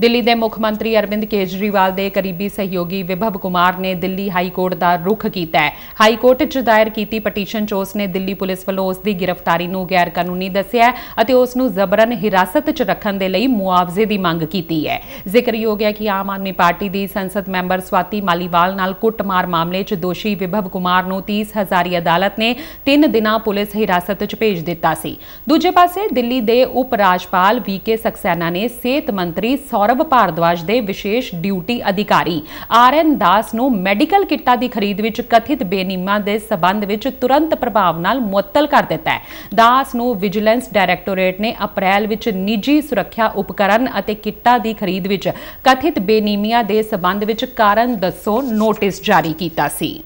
ਦਿੱਲੀ ਦੇ ਮੁੱਖ ਮੰਤਰੀ ਅਰਵਿੰਦ ਕੇਜਰੀਵਾਲ ਦੇ ਕਰੀਬੀ ਸਹਿਯੋਗੀ ਵਿਭਵ ਕੁਮਾਰ ਨੇ ਦਿੱਲੀ ਹਾਈ ਕੋਰਟ ਦਾ ਰੁਖ ਕੀਤਾ ਹੈ ਹਾਈ ਕੋਰਟ 'ਚ ਦਾਇਰ ਕੀਤੀ ਪਟੀਸ਼ਨ 'ਚ ਉਸ ਨੇ ਦਿੱਲੀ ਪੁਲਿਸ ਵੱਲੋਂ ਉਸ ਦੀ ਗ੍ਰਿਫਤਾਰੀ ਨੂੰ ਗੈਰ ਕਾਨੂੰਨੀ ਦੱਸਿਆ ਅਤੇ ਉਸ ਨੂੰ ਜ਼ਬਰਨ ਹਿਰਾਸਤ 'ਚ ਰੱਖਣ ਦੇ ਲਈ ਮੁਆਵਜ਼ੇ ਦੀ ਮੰਗ ਕੀਤੀ ਹੈ ਜ਼ਿਕਰਯੋਗ ਹੈ ਕਿ ਆਮ ਆਦਮੀ ਪਾਰਟੀ ਦੀ ਸੰਸਦ ਮੈਂਬਰ ਸਵਾਤੀ ਮਾਲੀਵਾਲ ਨਾਲ ਕੁੱਟਮਾਰ ਮਾਮਲੇ 'ਚ ਦੋਸ਼ੀ ਵਿਭਵ ਕੁਮਾਰ ਨੂੰ 30 ਹਜ਼ਾਰੀ ਅਦਾਲਤ ਨੇ 3 ਦਿਨਾਂ ਪੁਲਿਸ ਹਿਰਾਸਤ 'ਚ ਭੇਜ ਦਿੱਤਾ ਸੀ ਦੂਜੇ ਪਾਸੇ ਦਿੱਲੀ ਦੇ ਉਪ ਰਾਜਪਾਲ ਵੀਕੇ ਸਖਸੈਨਾ ਨੇ ਸਿਹਤ ਮੰਤਰੀ ਸੌਰਵ ਭਾਰਦਵਾਜ ਦੇ ਵਿਸ਼ੇਸ਼ ਡਿਊਟੀ ਅਧਿਕਾਰੀ ਆਰਐਨ ਦਾਸ ਨੂੰ ਮੈਡੀਕਲ ਕਿੱਟਾਂ ਦੀ ਖਰੀਦ ਵਿੱਚ ਕਥਿਤ ਬੇਨੀਮਾ ਦੇ ਸਬੰਧ ਵਿੱਚ ਤੁਰੰਤ ਪ੍ਰਭਾਵ ਨਾਲ ਮੁਅੱਤਲ ਕਰ ਦਿੱਤਾ ਹੈ ਦਾਸ ਨੂੰ ਵਿਜੀਲੈਂਸ ਡਾਇਰੈਕਟੋਰੇਟ ਨੇ ਅਪ੍ਰੈਲ ਵਿੱਚ ਨਿੱਜੀ ਸੁਰੱਖਿਆ ਉਪਕਰਨ ਅਤੇ ਕਿੱਟਾਂ ਦੀ ਖਰੀਦ ਵਿੱਚ ਕਥਿਤ ਬੇਨੀਮੀਆਂ ਦੇ ਸਬੰਧ ਵਿੱਚ ਕਾਰਨ ਦੱਸੋ ਨੋਟਿਸ ਜਾਰੀ ਕੀਤਾ ਸੀ